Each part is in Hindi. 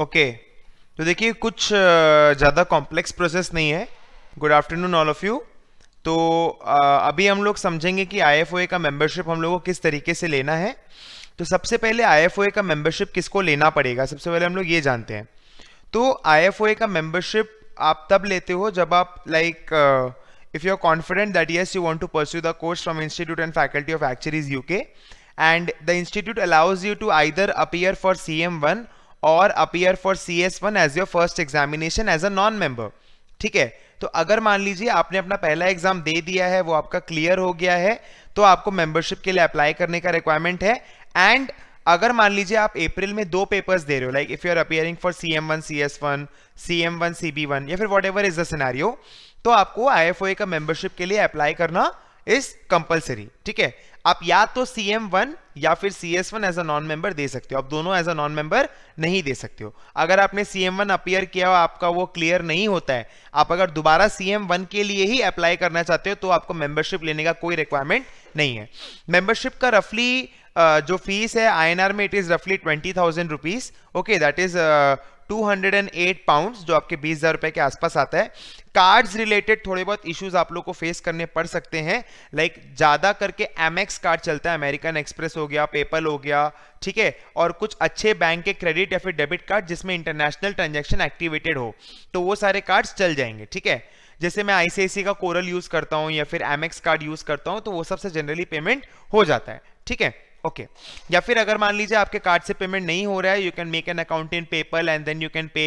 ओके तो देखिए कुछ ज़्यादा कॉम्प्लेक्स प्रोसेस नहीं है good afternoon all of you तो अभी हम लोग समझेंगे कि आई का मेंबरशिप हम लोगों को किस तरीके से लेना है तो सबसे पहले आई का मेंबरशिप किसको लेना पड़ेगा सबसे पहले हम लोग ये जानते हैं तो आई का मेंबरशिप आप तब लेते हो जब आप like if you are confident that yes you want to pursue the course from institute and faculty of actuaries U K institute allows you to either appear for C M one or appear for C S one as your first examination as a non member ठीक है तो अगर मान लीजिए आपने अपना पहला एग्जाम दे दिया है वो आपका क्लियर हो गया है तो आपको मेंबरशिप के लिए अप्लाई करने का रिक्वायरमेंट है एंड अगर मान लीजिए आप अप्रैल में दो पेपर्स दे रहे हो like if you are appearing for C M one C S one C M one C B one या फिर whatever is the scenario तो आपको आई एफ ओ ए का मेंबरशिप के लिए अप्लाई करना इज कंपल्सरी ठीक है आप या तो सी एम वन या फिर C S one as a non member दे सकते हो आप दोनों एज अ नॉन मेंबर नहीं दे सकते हो अगर आपने सी एम वन अपियर किया हो आपका वो क्लियर नहीं होता है आप अगर दोबारा सी एम वन के लिए ही अप्लाई करना चाहते हो तो आपको मेंबरशिप लेने का कोई रिक्वायरमेंट नहीं है मेंबरशिप का रफली uh, जो फीस है आर में इट इज रफली twenty thousand rupees okay that is 208 pounds जो आपके बीस हज़ार रुपए के आसपास आता है कार्ड्स रिलेटेड थोड़े बहुत इश्यूज आप लोग को फेस करने पड़ सकते हैं लाइक like, ज़्यादा करके एमएक्स कार्ड चलता है अमेरिकन एक्सप्रेस हो गया पेपल हो गया ठीक है और कुछ अच्छे बैंक के क्रेडिट या फिर डेबिट कार्ड जिसमें इंटरनेशनल ट्रांजेक्शन एक्टिवेटेड हो तो वो सारे कार्ड्स चल जाएंगे ठीक है जैसे मैं आईसीआईसी का कोरल यूज़ करता हूँ या फिर एमएक्स कार्ड यूज़ करता हूँ तो वो सबसे जनरली पेमेंट हो जाता है ठीक है ओके okay. या फिर अगर मान लीजिए आपके कार्ड से पेमेंट नहीं हो रहा है you can make an account in PayPal and then you can pay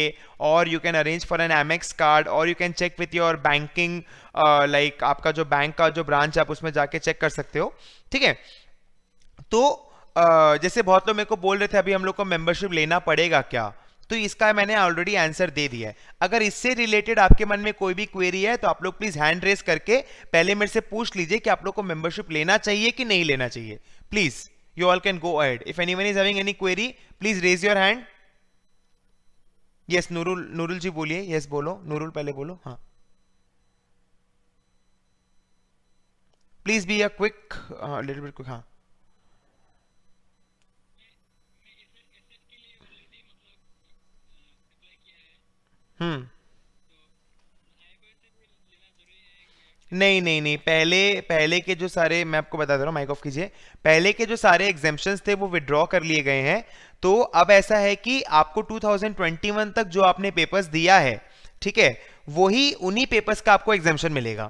और you can arrange for an M card और you can check with your banking like आपका जो बैंक का जो ब्रांच आप उसमें जाके चेक कर सकते हो ठीक है तो uh, जैसे बहुत लोग मेरे को बोल रहे थे अभी हम लोग को मेंबरशिप लेना पड़ेगा क्या तो इसका मैंने ऑलरेडी आंसर दे दिया है अगर इससे रिलेटेड आपके मन में कोई भी क्वेरी है तो आप लोग प्लीज हैंड रेस करके पहले मेरे से पूछ लीजिए कि आप लोग को मेंबरशिप लेना चाहिए कि नहीं लेना चाहिए please you all can go ahead. If anyone is having any query, please raise your hand. Yes, Nurul, Nurul ji boliye Yes, bolo Nurul पहले बोलो. हाँ. Please be a quick, a uh, little bit quick. हाँ. हम्म नहीं नहीं नहीं पहले पहले के जो सारे मैं आपको बता दे रहा हूँ माइक ऑफ कीजिए पहले के जो सारे एग्जेम्पन्स थे वो विड्रॉ कर लिए गए हैं तो अब ऐसा है कि आपको 2021 तक जो आपने पेपर्स दिया है ठीक है वही उन्हीं पेपर्स का आपको एग्जामेशन मिलेगा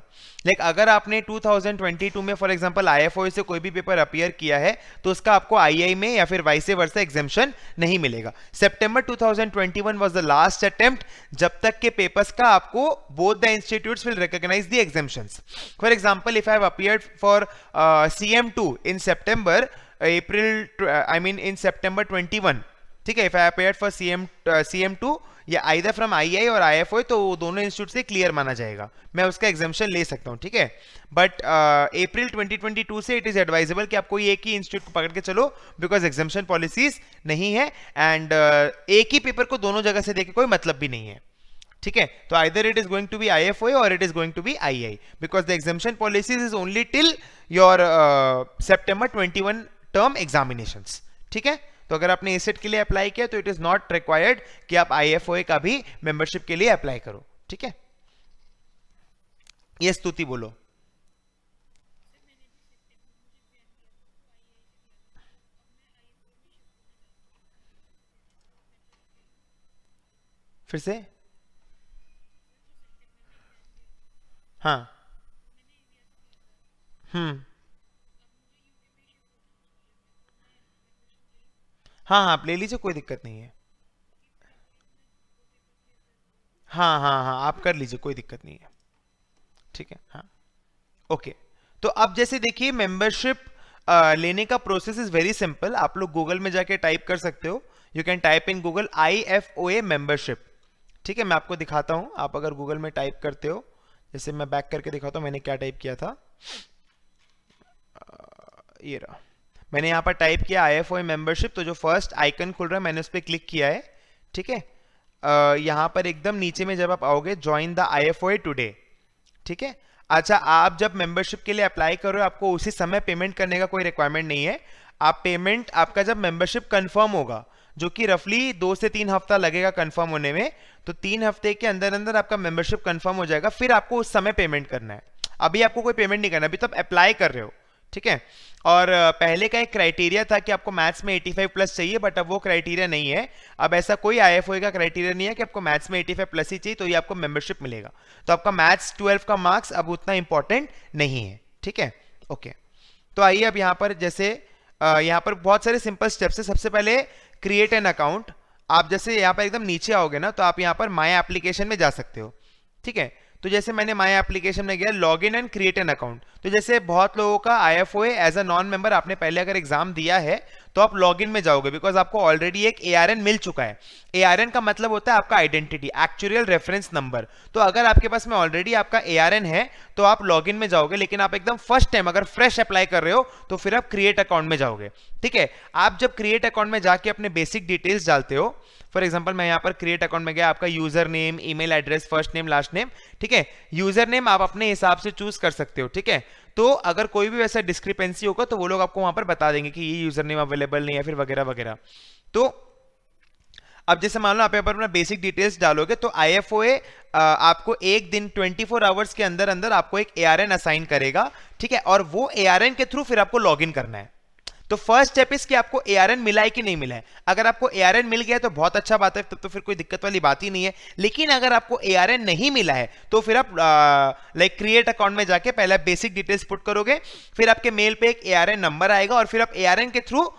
लाइक अगर आपने 2022 में फॉर एग्जांपल आईएफओ से कोई भी पेपर अपियर किया है तो उसका आपको आईआई में या फिर वाइसे वर्षा एग्जामेशन नहीं मिलेगा September 2021 was the last attempt जब तक के पेपर्स का आपको both the institute will recognize the exemption for example if I have appeared for C in September April I mean in September twenty ठीक है if I appear for C M CM two या आइदर फ्रॉम आई और आई एफ ओ तो वो दोनों इंस्टीट्यूट से क्लियर माना जाएगा मैं उसका एग्जामेशन ले सकता हूँ ठीक है बट ट्वेंटी टू से इट इज़ एडवाइजेबल कि कोई एक ही इंस्टीट्यूट को पकड़ के चलो बिकॉज एग्जामेशन पॉलिसीज नहीं है एंड uh, एक ही पेपर को दोनों जगह से देखे कोई मतलब भी नहीं है ठीक है तो either it is going to be I F और it is going to be I I because the exemption policies is only till your September twenty one term examination ठीक है तो अगर आपने एसेट के लिए अप्लाई किया तो इट इज नॉट रिक्वायर्ड कि आप आई का भी मेंबरशिप के लिए अप्लाई करो ठीक है ये स्तुति बोलो फिर से हाँ हम्म हाँ हाँ आप ले लीजिए कोई दिक्कत नहीं है हाँ हाँ हाँ आप कर लीजिए कोई दिक्कत नहीं है ठीक है हाँ ओके तो अब जैसे देखिए मेंबरशिप लेने का प्रोसेस इज वेरी सिंपल आप लोग गूगल में जाके टाइप कर सकते हो you can type in Google I F O A membership ठीक है मैं आपको दिखाता हूँ आप अगर गूगल में टाइप करते हो जैसे मैं बैक करके दिखाता हूँ मैंने क्या टाइप किया था ये रहा मैंने यहाँ पर टाइप किया आई एफ ओ मेंबरशिप तो जो फर्स्ट आइकन खुल रहा है मैंने उस पर क्लिक किया है ठीक है यहाँ पर एकदम नीचे में जब आप आओगे join the I F O today ठीक है अच्छा आप जब मेंबरशिप के लिए अप्लाई करो आपको उसी समय पेमेंट करने का कोई रिक्वायरमेंट नहीं है आप पेमेंट आपका जब मेंबरशिप कंफर्म होगा जो कि रफली दो से तीन हफ्ता लगेगा कंफर्म होने में तो तीन हफ्ते के अंदर अंदर आपका मेंबरशिप कंफर्म हो जाएगा फिर आपको उस समय पेमेंट करना है अभी आपको कोई पेमेंट नहीं करना अभी तो आप अप्लाई कर रहे हो ठीक है और पहले का एक क्राइटेरिया था कि आपको मैथ्स में 85 प्लस चाहिए बट अब वो क्राइटेरिया नहीं है अब ऐसा कोई आई एफ का क्राइटेरिया नहीं है कि आपको मैथ्स में 85 प्लस ही चाहिए तो ये आपको मेंबरशिप मिलेगा तो आपका मैथ्स 12 का मार्क्स अब उतना इंपॉर्टेंट नहीं है ठीक है ओके तो आइए अब यहाँ पर जैसे यहाँ पर बहुत सारे सिंपल स्टेप्स है सबसे पहले क्रिएट एन अकाउंट आप जैसे यहाँ पर एकदम नीचे आओगे ना तो आप यहाँ पर माई एप्लीकेशन में जा सकते हो ठीक है तो जैसे मैंने माय एप्लीकेशन में गया log in and create an account तो जैसे बहुत लोगों का I F O as a non member आपने पहले अगर एग्जाम दिया है तो आप लॉगिन में जाओगे बिकॉज आपको ऑलरेडी एक ए मिल चुका है ए का मतलब होता है आपका आइडेंटिटी एक्चुअल रेफरेंस नंबर तो अगर आपके पास में ऑलरेडी आपका ए है तो आप लॉगिन में जाओगे लेकिन आप एकदम फर्स्ट टाइम अगर फ्रेश अप्लाई कर रहे हो तो फिर आप क्रिएट अकाउंट में जाओगे ठीक है आप जब क्रिएट अकाउंट में जाके अपने बेसिक डिटेल्स डालते हो फॉर एग्जाम्पल मैं यहाँ पर क्रिएट अकाउंट में गया आपका user name email address first name last name ठीक है यूजर नेम आप अपने हिसाब से चूज कर सकते हो ठीक है तो अगर कोई भी वैसा डिस्क्रिपेंसी होगा तो वो लोग आपको वहां पर बता देंगे कि ये यूजर नेम अवेलेबल नहीं है फिर वगैरह वगैरह तो अब जैसे मान लो आप यहाँ पर अपना बेसिक डिटेल्स डालोगे तो आई आपको एक दिन 24 आवर्स के अंदर अंदर आपको एक ए असाइन करेगा ठीक है और वो ए के थ्रू फिर आपको लॉग करना है तो फर्स्ट स्टेप इस कि आपको ए मिला है कि नहीं मिला है अगर आपको ए मिल गया तो बहुत अच्छा बात है तब तो, तो फिर कोई दिक्कत वाली बात ही नहीं है लेकिन अगर आपको ए नहीं मिला है तो फिर आप लाइक क्रिएट अकाउंट में जाके पहले बेसिक डिटेल्स पुट करोगे फिर आपके मेल पे एक ए नंबर आएगा और फिर आप ए के थ्रू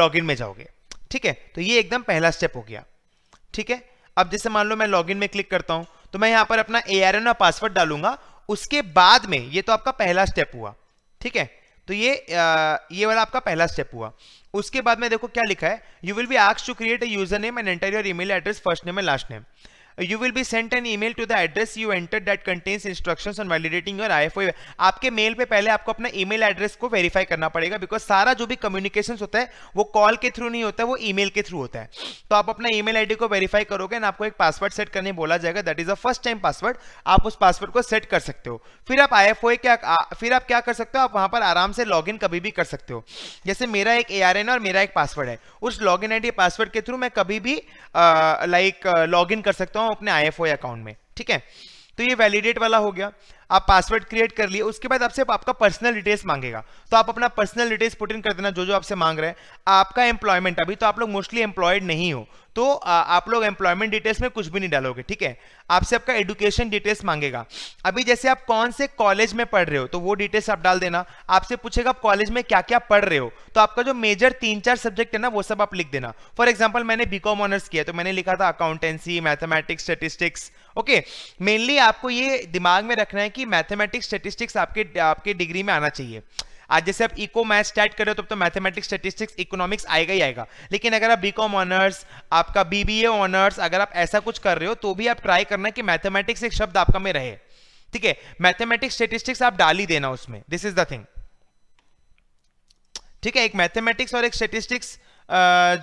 लॉग में जाओगे ठीक है तो ये एकदम पहला स्टेप हो गया ठीक है अब जैसे मान लो मैं इन में क्लिक करता हूं तो मैं यहां पर अपना ए और पासवर्ड डालूंगा उसके बाद में ये तो आपका पहला स्टेप हुआ ठीक है तो ये आ, ये वाला आपका पहला स्टेप हुआ उसके बाद में देखो क्या लिखा है you will be ask to create a user name and enter your email address first name and last name you will be sent an mail to the address you enter that contains instruction on validating your O आपके मेल पे पहले आपको अपना ई मेल एड्रेस को वेरीफाई करना पड़ेगा बिकॉज सारा जो भी कम्युनिकेशन होता है वो कॉल के थ्रू नहीं होता है वो ई मेल के थ्रू होता है तो आप अपना ई मेल आई डी को वेरीफाई करोगे एंड आपको एक पासवर्ड सेट करने बोला जाएगा that is a first time password आप उस पासवर्ड को सेट कर सकते हो फिर आप आई एफ ओ क्या आ, फिर आप क्या कर सकते हो आप वहां पर आराम से लॉग इन कभी भी कर सकते हो जैसे मेरा एक ए आर एन और मेरा एक पासवर्ड है उस log in I D password के थ्रू मैं कभी भी लाइक लॉग इन कर सकता हूँ हूं अपने आई अकाउंट में ठीक है तो ये वैलिडेट वाला हो गया आप पासवर्ड क्रिएट कर लिए उसके बाद आपसे आपका पर्सनल डिटेल्स मांगेगा तो आप अपना पर्सनल डिटेल्स पुट इन कर देना जो जो आपसे मांग रहे हैं आपका एम्प्लॉयमेंट अभी तो आप लोग मोस्टली एम्प्लॉयड नहीं हो तो आप लोग एम्प्लॉयमेंट डिटेल्स में कुछ भी नहीं डालोगे ठीक है आपसे आपका एडुकेशन डिटेल्स मांगेगा अभी जैसे आप कौन से कॉलेज में पढ़ रहे हो तो वो डिटेल्स आप डाल देना आपसे पूछेगा आप कॉलेज में क्या क्या पढ़ रहे हो तो आपका जो मेजर तीन चार सब्जेक्ट है ना वो सब आप लिख देना फॉर एग्जाम्पल मैंने बी ऑनर्स किया तो मैंने लिखा था accountancy mathematics statistics okay mainly आपको ये दिमाग में रखना है कि कि मैथमेटिक्स स्टेटिस्टिक्स आपके आपके डिग्री में आना चाहिए आज जैसे आप इको मैथ स्टार्ट कर रहे हो तब तो, तो मैथमेटिक्स स्टेटिस्टिक्स इकोनॉमिक्स आएगा ही आएगा लेकिन अगर आप बी कॉम ऑनर्स आपका बी बी ए ऑनर्स अगर आप ऐसा कुछ कर रहे हो तो भी आप ट्राई करना कि मैथमेटिक्स एक शब्द आपका में रहे ठीक है मैथमेटिक्स स्टेटिस्टिक्स आप डाल ही देना उसमें दिस इज द थिंग ठीक है एक मैथमेटिक्स और एक स्टेटिस्टिक्स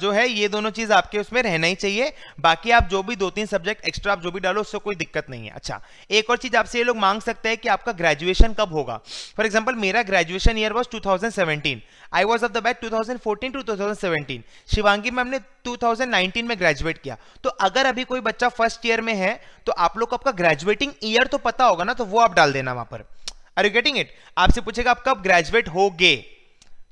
जो है ये दोनों चीज़ आपके उसमें रहना ही चाहिए बाकी आप जो भी दो तीन सब्जेक्ट एक्स्ट्रा आप जो भी डालो उससे कोई दिक्कत नहीं है अच्छा एक और चीज़ आपसे ये लोग मांग सकते हैं कि आपका ग्रेजुएशन कब होगा फॉर एग्जाम्पल मेरा graduation year was two I was of the batch 2014 to 2017 Shivangi ma'am ने 2019 में ग्रेजुएट किया तो अगर अभी कोई बच्चा फर्स्ट ईयर में है तो आप लोग को आपका ग्रेजुएटिंग ईयर तो पता होगा ना तो वो आप डाल देना वहां पर आर यू गेटिंग इट आपसे पूछेगा आप कब ग्रेजुएट हो गए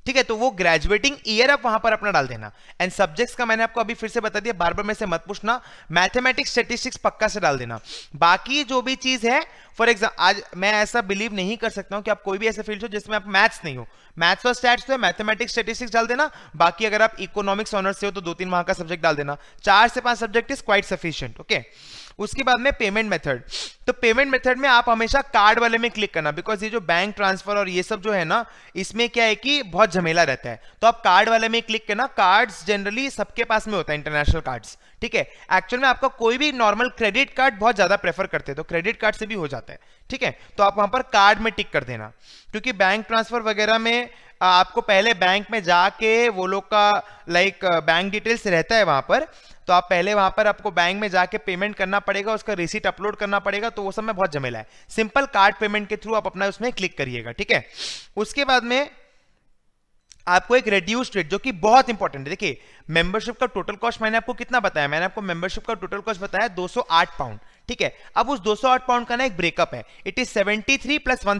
ठीक है तो वो ग्रेजुएटिंग ईयर आप वहां पर अपना डाल देना एंड सब्जेक्ट्स का मैंने आपको अभी फिर से बता दिया बार बार में से मत पूछना मैथमेटिक्स स्टेटिस्टिक्स पक्का से डाल देना बाकी जो भी चीज है फॉर एग्जाम्पल आज मैं ऐसा बिलीव नहीं कर सकता हूं कि आप कोई भी ऐसे फील्ड हो जिसमें आप मैथ्स नहीं हो मैथ्स और स्टैट्स तो है मैथमेटिक्स स्टेटिस्टिक्स डाल देना बाकी अगर आप इकोनॉमिक्स ऑनर्स से हो तो दो तीन वहां का सब्जेक्ट डाल देना चार से पांच subject is quite sufficient okay उसके बाद में पेमेंट मेथड तो पेमेंट मेथड में आप हमेशा कार्ड वाले में क्लिक करना बिकॉज ये जो बैंक ट्रांसफर और ये सब जो है ना इसमें क्या है कि बहुत झमेला रहता है तो आप कार्ड वाले में क्लिक करना कार्ड्स जनरली सबके पास में होता है इंटरनेशनल कार्ड्स ठीक है एक्चुअल में आपका कोई भी नॉर्मल क्रेडिट कार्ड बहुत ज्यादा प्रेफर करते हैं तो क्रेडिट कार्ड से भी हो जाता है ठीक है तो आप वहां पर कार्ड में टिक कर देना क्योंकि बैंक ट्रांसफर वगैरह में आपको पहले बैंक में जाके वो लोग का लाइक बैंक डिटेल्स रहता है वहाँ पर तो आप पहले वहाँ पर आपको बैंक में जाके पेमेंट करना पड़ेगा उसका रिसीट अपलोड करना पड़ेगा तो वो सब में बहुत जमेला है सिंपल कार्ड पेमेंट के थ्रू आप अपना उसमें क्लिक करिएगा ठीक है उसके बाद में आपको एक रेड्यूस्ड रेट जो कि बहुत इंपॉर्टेंट है देखिए मेंबरशिप का टोटल कॉस्ट मैंने आपको कितना बताया मैंने आपको मेंबरशिप का टोटल कॉस्ट बताया 208 पाउंड ठीक है अब उस 208 पाउंड का ना एक ब्रेकअप है it is 73 three plus one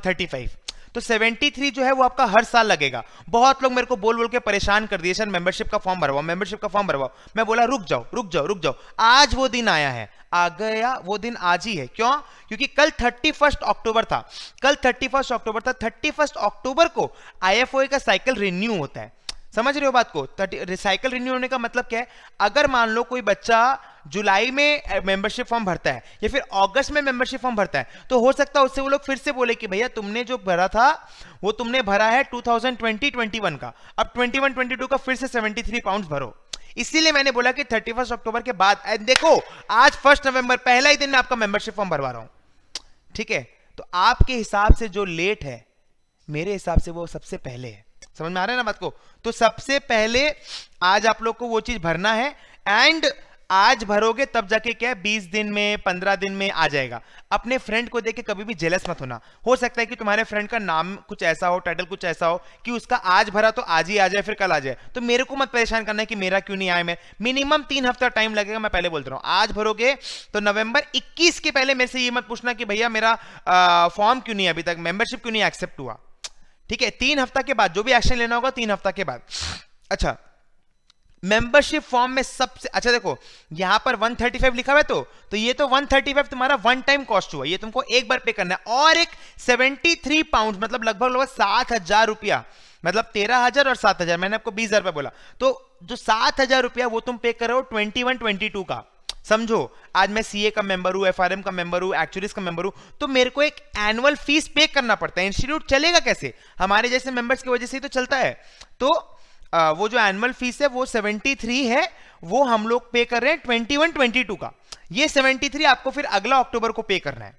तो 73 जो है वो आपका हर साल लगेगा बहुत लोग मेरे को बोल बोल के परेशान कर दिए सर मेंबरशिप का फॉर्म भरवाओ मेंबरशिप का फॉर्म भरवाओ मैं बोला रुक जाओ रुक जाओ रुक जाओ आज वो दिन आया है आ गया वो दिन आज ही है क्यों क्योंकि कल 31 अक्टूबर था कल 31 अक्टूबर था 31 अक्टूबर को आई का साइकिल रिन्यू होता है समझ रहे हो बात को रिसाइकल रिन्यू होने का मतलब क्या है अगर मान लो कोई बच्चा जुलाई में मेंबरशिप फॉर्म भरता है या फिर अगस्त में मेंबरशिप फॉर्म भरता है तो हो सकता है उससे वो लोग फिर से बोले कि भैया तुमने जो भरा था वो तुमने भरा है 2020-21 का अब 21-22 का फिर से 73 पाउंड भरो इसीलिए मैंने बोला कि 31 अक्टूबर के बाद देखो आज फर्स्ट नवंबर पहला ही दिन मैं आपका मेंबरशिप फॉर्म भरवा रहा हूं ठीक है तो आपके हिसाब से जो लेट है मेरे हिसाब से वो सबसे पहले है समझ में आ रहा है ना बात को तो सबसे पहले आज आप लोग को वो चीज भरना है एंड आज भरोगे तब जाके क्या है बीस दिन में पंद्रह दिन में आ जाएगा अपने फ्रेंड को देके कभी भी जेलस मत होना हो सकता है कि तुम्हारे फ्रेंड का नाम कुछ ऐसा हो टाइटल कुछ ऐसा हो कि उसका आज भरा तो आज ही आ जाए फिर कल आ जाए तो मेरे को मत परेशान करना है कि मेरा क्यों नहीं आया मैं मिनिमम तीन हफ्ता टाइम लगेगा मैं पहले बोलता रहा हूँ आज भरोगे तो नवंबर इक्कीस के पहले मेरे से ये मत पूछना कि भैया मेरा फॉर्म क्यों नहीं अभी तक मेंबरशिप क्यों नहीं एक्सेप्ट हुआ ठीक है तीन हफ्ता के बाद जो भी एक्शन लेना होगा तीन हफ्ता के बाद अच्छा मेंबरशिप फॉर्म में सबसे अच्छा देखो यहां पर 135 लिखा हुआ है तो तो ये तो 135 तुम्हारा वन टाइम कॉस्ट हुआ ये तुमको एक बार पे करना है और एक 73 पाउंड मतलब लगभग लगभग सात हजार रुपया मतलब तेरह हजार और सात हजार मैंने आपको बीस हजार रुपया बोला तो जो सात हजार रुपया वो तुम पे करो ट्वेंटी वन ट्वेंटी टू का समझो आज मैं सीए का मेंबर हूँ एफ का मेंबर हूँ एक्चुअलिस का मेंबर हूँ तो मेरे को एक एनुअल फीस पे करना पड़ता है इंस्टीट्यूट चलेगा कैसे हमारे जैसे मेंबर्स की वजह से ही तो चलता है तो आ, वो जो एनुअल फीस है वो 73 है वो हम लोग पे कर रहे हैं 21 22 का ये 73 आपको फिर अगला अक्टूबर को पे करना है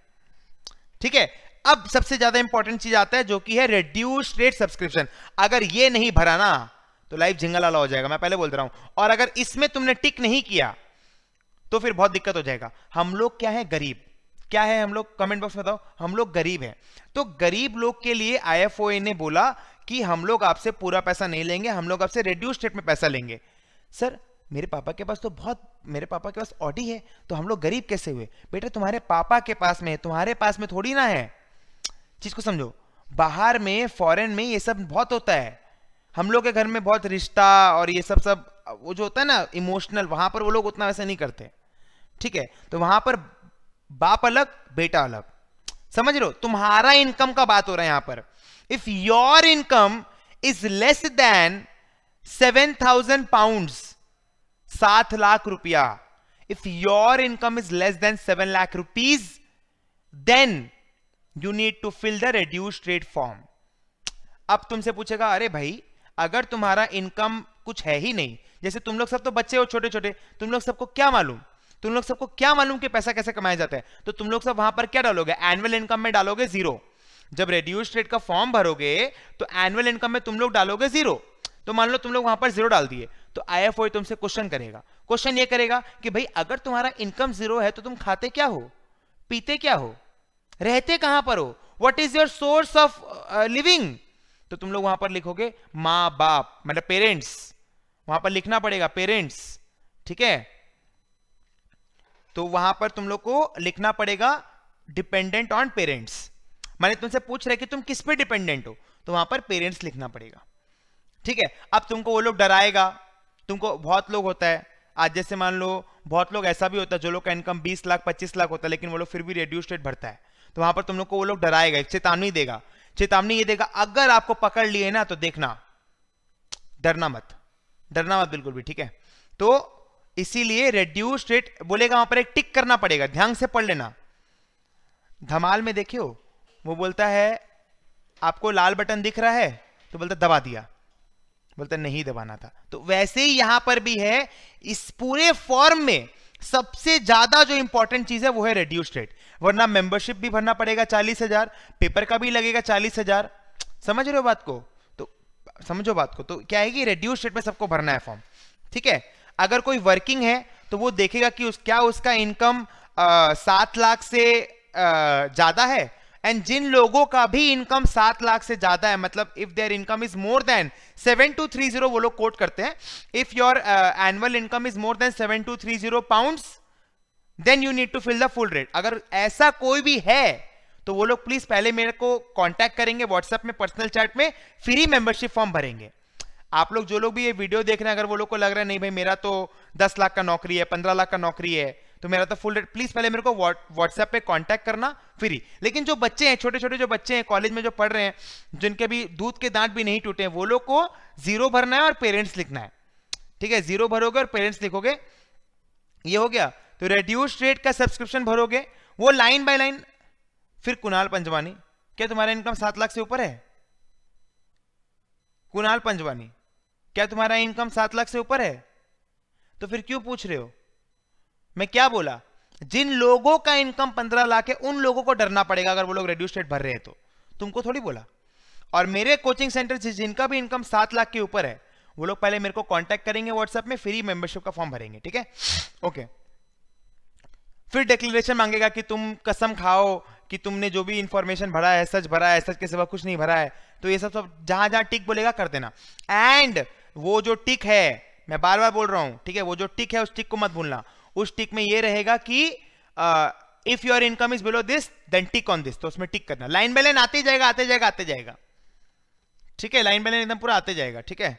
ठीक है अब सबसे ज्यादा इंपॉर्टेंट चीज आता है जो कि है रेड्यूस रेट सब्सक्रिप्शन अगर ये नहीं भरा ना तो लाइफ झिंगलाला हो जाएगा मैं पहले बोल रहा हूं और अगर इसमें तुमने टिक नहीं किया तो फिर बहुत दिक्कत हो जाएगा हम लोग क्या है गरीब क्या है हम लोग कमेंट बॉक्स में बताओ हम लोग गरीब हैं तो गरीब लोग के लिए आई ने बोला कि हम लोग आपसे पूरा पैसा नहीं लेंगे हम लोग आपसे रेड्यूस रेट में पैसा लेंगे सर मेरे पापा के पास तो बहुत मेरे पापा के पास ऑडी है तो हम लोग गरीब कैसे हुए बेटा तुम्हारे पापा के पास में है तुम्हारे पास में थोड़ी ना है चीज को समझो बाहर में फॉरेन में ये सब बहुत होता है हम लोग के घर में बहुत रिश्ता और ये सब सब वो जो होता है ना इमोशनल वहां पर वो लोग उतना वैसा नहीं करते ठीक है तो वहां पर बाप अलग बेटा अलग समझ लो तुम्हारा इनकम का बात हो रहा है यहां पर if your income is less than seven thousand pound सात लाख रुपया if your income is less than seven lakh rupees then you need to fill the reduce rate form अब तुमसे पूछेगा अरे भाई अगर तुम्हारा इनकम कुछ है ही नहीं जैसे तुम लोग सब तो बच्चे हो छोटे छोटे तुम लोग सबको क्या मालूम तुम लोग सबको क्या मालूम कि पैसा कैसे कमाया जाता है तो तुम लोग सब वहां पर क्या डालोगे एनुअल इनकम में डालोगे जीरो जब रेड्यूस्ड रेट का फॉर्म भरोगे तो एनुअल इनकम में तुम लोग डालोगे जीरो तो मान लो तुम लोग वहां पर जीरो डाल दिए तो आई तुमसे क्वेश्चन करेगा क्वेश्चन ये करेगा कि भाई अगर तुम्हारा इनकम जीरो है तो तुम खाते क्या हो पीते क्या हो रहते कहां पर हो what is your source of living तो तुम लोग वहां पर लिखोगे माँ बाप मतलब पेरेंट्स वहां पर लिखना पड़ेगा पेरेंट्स ठीक है तो वहां पर तुम लोग को लिखना पड़ेगा डिपेंडेंट ऑन पेरेंट्स मैंने तुमसे पूछ रहे कि तुम किस पे डिपेंडेंट हो तो वहां पर पेरेंट्स लिखना पड़ेगा ठीक है अब तुमको वो लोग डराएगा तुमको बहुत लोग होता है आज जैसे मान लो बहुत लोग ऐसा भी होता है जो लोग का इनकम 20 लाख 25 लाख होता है लेकिन वो लोग फिर भी रेड्यूस रेट भरता है तो वहां पर तुम लोग को वो लोग डराएगा चेतावनी देगा चेतावनी ये देगा अगर आपको पकड़ लिए ना तो देखना डरना मत डरना मत बिल्कुल भी ठीक है तो इसीलिए रेड्यूस्ड रेट बोलेगा वहां पर एक टिक करना पड़ेगा ध्यान से पढ़ लेना धमाल में देखियो वो बोलता है आपको लाल बटन दिख रहा है तो बोलता दबा दिया बोलता नहीं दबाना था तो वैसे ही यहां पर भी है इस पूरे फॉर्म में सबसे ज्यादा जो इंपॉर्टेंट चीज है वो है रेड्यूस्ड रेट वरना मेंबरशिप भी भरना पड़ेगा चालीस हजार पेपर का भी लगेगा चालीस हजार समझ रहे हो बात को तो समझो बात को तो क्या है कि रेड्यूस्ड रेट में सबको भरना है फॉर्म ठीक है अगर कोई वर्किंग है तो वो देखेगा कि उस क्या उसका इनकम सात लाख से ज़्यादा है एंड जिन लोगों का भी इनकम सात लाख से ज्यादा है मतलब if their income is more than seven two three zero वो लोग कोट करते हैं if your annual income is more than seven two three zero pound then you need to fill the full rate अगर ऐसा कोई भी है तो वो लोग प्लीज पहले मेरे को कांटेक्ट करेंगे व्हाट्सएप में पर्सनल चैट में फ्री मेंबरशिप फॉर्म भरेंगे आप लोग जो लोग भी ये वीडियो देख रहे हैं अगर वो लोग को लग रहा है नहीं भाई मेरा तो दस लाख का नौकरी है पंद्रह लाख का नौकरी है तो मेरा तो फुल रेट प्लीज पहले मेरे को व्हाट्सएप पे कांटेक्ट करना फ्री लेकिन जो बच्चे हैं छोटे छोटे जो बच्चे हैं कॉलेज में जो पढ़ रहे हैं जिनके भी दूध के दांत भी नहीं टूटे हैं वो लोग को जीरो भरना है और पेरेंट्स लिखना है ठीक है जीरो भरोगे और पेरेंट्स लिखोगे ये हो गया तो रेड्यूस रेट का सब्सक्रिप्शन भरोगे वो लाइन बाय लाइन फिर कुणाल पंजवानी क्या तुम्हारा इनकम सात लाख से ऊपर है कुणाल पंजवानी क्या तुम्हारा इनकम सात लाख से ऊपर है तो फिर क्यों पूछ रहे हो मैं क्या बोला जिन लोगों का इनकम पंद्रह लाख है उन लोगों को डरना पड़ेगा अगर वो लोग रेड्यूस रेट भर रहे हैं तो तुमको थोड़ी बोला और मेरे कोचिंग सेंटर से जिनका भी इनकम सात लाख के ऊपर है वो लोग पहले मेरे को कांटेक्ट करेंगे व्हाट्सएप में फ्री मेंबरशिप का फॉर्म भरेंगे ठीक है ओके फिर डिक्लेरेशन मांगेगा कि तुम कसम खाओ कि तुमने जो भी इंफॉर्मेशन भरा है सच भरा है सच के सिवा कुछ नहीं भरा है तो ये सब सब जहां जहां टिक बोलेगा कर देना एंड वो जो टिक है मैं बार बार बोल रहा हूं ठीक है वो जो टिक है उस टिक को मत भूलना उस टिक में ये रहेगा कि if your income is below this then tick on this तो उसमें टिक करना लाइन बाय लाइन आते जाएगा आते जाएगा आते जाएगा ठीक है लाइन बाय लाइन एकदम पूरा आते जाएगा ठीक है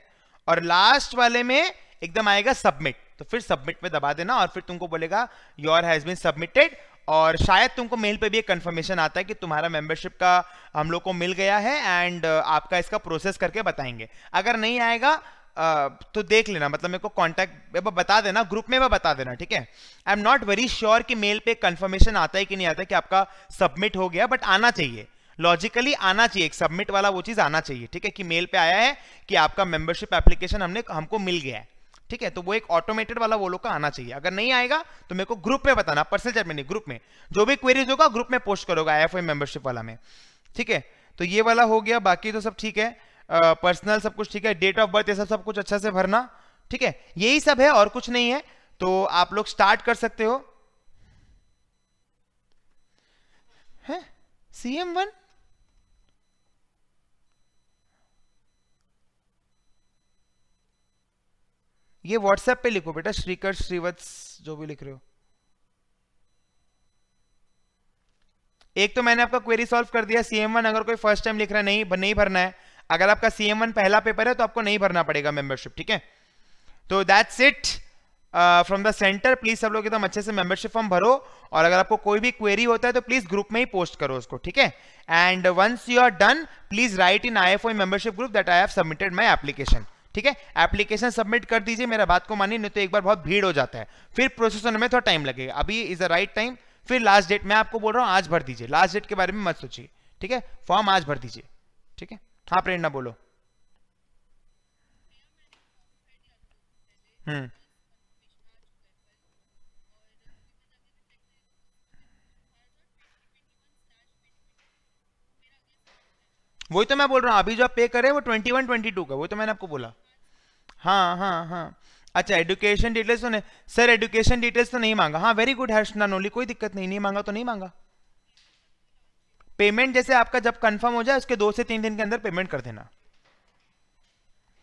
और लास्ट वाले में एकदम आएगा सबमिट तो फिर सबमिट में दबा देना और फिर तुमको बोलेगा योर हैज बीन सबमिटेड और शायद तुमको मेल पे भी एक कंफर्मेशन आता है कि तुम्हारा मेंबरशिप का हम लोग को मिल गया है एंड आपका इसका प्रोसेस करके बताएंगे अगर नहीं आएगा तो देख लेना मतलब मेरे को कॉन्टैक्ट बता देना ग्रुप में बता देना ठीक है I am not very sure कि मेल पे कंफर्मेशन आता है कि नहीं आता कि आपका सबमिट हो गया बट आना चाहिए लॉजिकली आना चाहिए एक सबमिट वाला वो चीज़ आना चाहिए ठीक है कि मेल पे आया है कि आपका मेंबरशिप एप्लीकेशन हमने हमको मिल गया है ठीक है तो वो एक ऑटोमेटेड वाला वो लोग का आना चाहिए अगर नहीं आएगा तो मेरे को ग्रुप में बताना पर्सनल चैट में नहीं ग्रुप में जो भी क्वेरीज होगा ग्रुप में पोस्ट करोगा आई मेंबरशिप वाला में ठीक है तो ये वाला हो गया बाकी तो सब ठीक है पर्सनल सब कुछ ठीक है डेट ऑफ बर्थ ये सब सब कुछ अच्छा से भरना ठीक है यही सब है और कुछ नहीं है तो आप लोग स्टार्ट कर सकते हो सी सीएम वन ये व्हाट्सएप पे लिखो बेटा श्रीकर श्रीवत्स जो भी लिख रहे हो एक तो मैंने आपका क्वेरी सॉल्व कर दिया सीएम वन अगर कोई फर्स्ट टाइम लिख रहा है नहीं नहीं भरना है अगर आपका सी पहला पेपर है तो आपको नहीं भरना पड़ेगा मेंबरशिप ठीक है तो that's it from the centre please सब लोग एकदम अच्छे से मेंबरशिप फॉर्म भरो और अगर आपको कोई भी क्वेरी होता है तो प्लीज ग्रुप में ही पोस्ट करो उसको ठीक है and once you are done please write in I F O membership group that I have submitted my application ठीक है एप्लीकेशन सबमिट कर दीजिए मेरा बात को मानिए नहीं तो एक बार बहुत भीड़ हो जाता है फिर प्रोसेस होने में थोड़ा टाइम लगेगा अभी इज द राइट टाइम फिर लास्ट डेट मैं आपको बोल रहा हूँ आज भर दीजिए लास्ट डेट के बारे में मत सोचिए ठीक है फॉर्म आज भर दीजिए ठीक है हाँ प्रेरणा बोलो हम्म वही तो मैं बोल रहा हूँ अभी जो आप पे हैं वो ट्वेंटी वन ट्वेंटी टू का वो तो मैंने आपको बोला हाँ हाँ हाँ अच्छा एडुकेशन डिटेल्स तो नहीं सर एडुकेशन डिटेल्स तो नहीं मांगा हाँ वेरी गुड हर्ष नानोली कोई दिक्कत नहीं नहीं मांगा तो नहीं मांगा पेमेंट जैसे आपका जब कंफर्म हो जाए उसके दो से तीन दिन के अंदर पेमेंट कर देना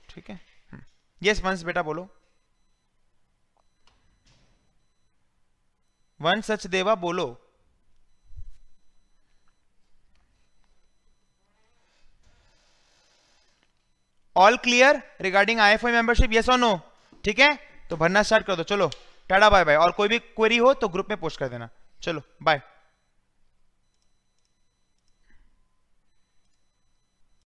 ठीक है यस हम्म। वंश बेटा बोलो वंश सच देवा बोलो all clear regarding I F I membership yes और नो ठीक है तो भरना स्टार्ट कर दो चलो टाटा बाय बाय और कोई भी क्वेरी हो तो ग्रुप में पोस्ट कर देना चलो बाय